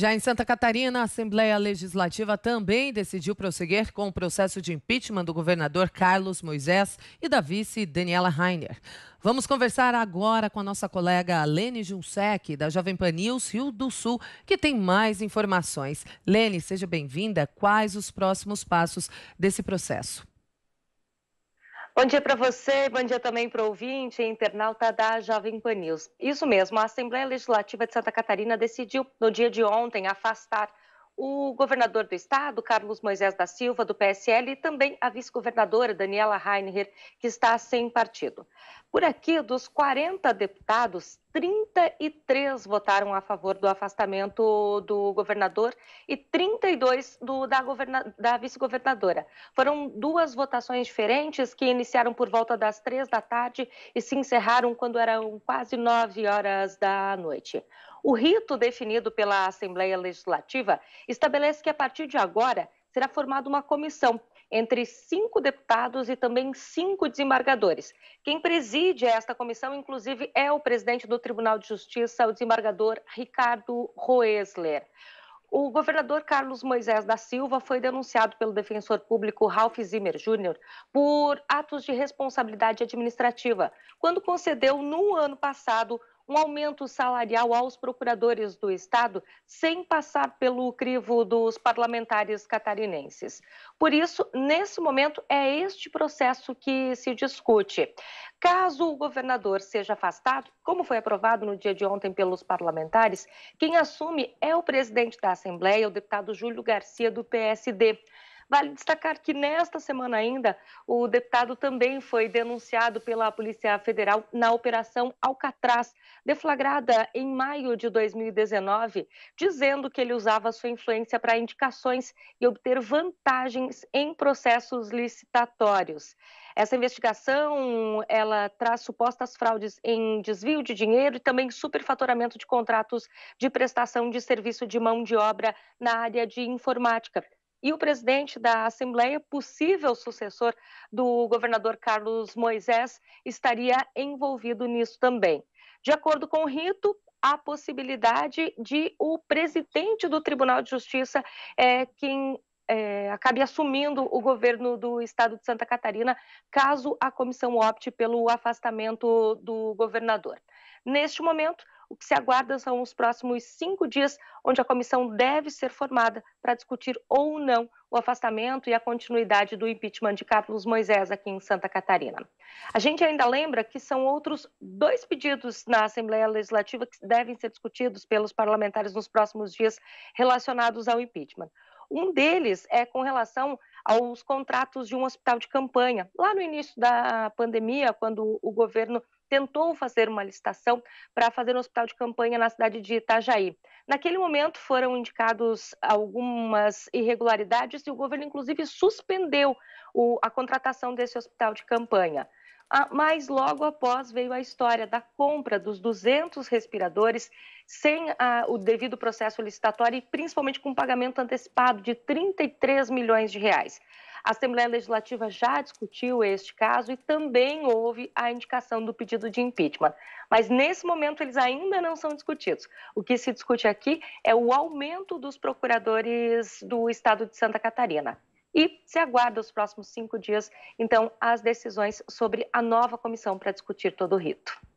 Já em Santa Catarina, a Assembleia Legislativa também decidiu prosseguir com o processo de impeachment do governador Carlos Moisés e da vice Daniela Rainer. Vamos conversar agora com a nossa colega Lene Junsec, da Jovem Pan News Rio do Sul, que tem mais informações. Lene, seja bem-vinda. Quais os próximos passos desse processo? Bom dia para você, bom dia também para o ouvinte e internauta da Jovem Pan News. Isso mesmo, a Assembleia Legislativa de Santa Catarina decidiu, no dia de ontem, afastar o governador do estado, Carlos Moisés da Silva, do PSL, e também a vice-governadora Daniela Reinher, que está sem partido. Por aqui, dos 40 deputados, 33 votaram a favor do afastamento do governador e 32 do, da, da vice-governadora. Foram duas votações diferentes que iniciaram por volta das três da tarde e se encerraram quando eram quase nove horas da noite. O rito definido pela Assembleia Legislativa estabelece que a partir de agora será formada uma comissão entre cinco deputados e também cinco desembargadores. Quem preside esta comissão, inclusive, é o presidente do Tribunal de Justiça, o desembargador Ricardo Roesler. O governador Carlos Moisés da Silva foi denunciado pelo defensor público Ralph Zimmer Jr. por atos de responsabilidade administrativa, quando concedeu, no ano passado, um aumento salarial aos procuradores do Estado sem passar pelo crivo dos parlamentares catarinenses. Por isso, nesse momento, é este processo que se discute. Caso o governador seja afastado, como foi aprovado no dia de ontem pelos parlamentares, quem assume é o presidente da Assembleia, o deputado Júlio Garcia, do PSD. Vale destacar que nesta semana ainda, o deputado também foi denunciado pela Polícia Federal na Operação Alcatraz, deflagrada em maio de 2019, dizendo que ele usava sua influência para indicações e obter vantagens em processos licitatórios. Essa investigação, ela traz supostas fraudes em desvio de dinheiro e também superfaturamento de contratos de prestação de serviço de mão de obra na área de informática e o presidente da Assembleia, possível sucessor do governador Carlos Moisés, estaria envolvido nisso também. De acordo com o rito, a possibilidade de o presidente do Tribunal de Justiça é quem é, acabe assumindo o governo do estado de Santa Catarina, caso a comissão opte pelo afastamento do governador. Neste momento, o que se aguarda são os próximos cinco dias, onde a comissão deve ser formada para discutir ou não o afastamento e a continuidade do impeachment de Carlos Moisés aqui em Santa Catarina. A gente ainda lembra que são outros dois pedidos na Assembleia Legislativa que devem ser discutidos pelos parlamentares nos próximos dias relacionados ao impeachment. Um deles é com relação aos contratos de um hospital de campanha. Lá no início da pandemia, quando o governo tentou fazer uma licitação para fazer um hospital de campanha na cidade de Itajaí. Naquele momento foram indicados algumas irregularidades e o governo, inclusive, suspendeu o, a contratação desse hospital de campanha. Ah, mas logo após veio a história da compra dos 200 respiradores sem a, ah, o devido processo licitatório e principalmente com pagamento antecipado de 33 milhões de reais. A Assembleia Legislativa já discutiu este caso e também houve a indicação do pedido de impeachment. Mas nesse momento eles ainda não são discutidos. O que se discute aqui é o aumento dos procuradores do estado de Santa Catarina. E se aguarda os próximos cinco dias, então, as decisões sobre a nova comissão para discutir todo o rito.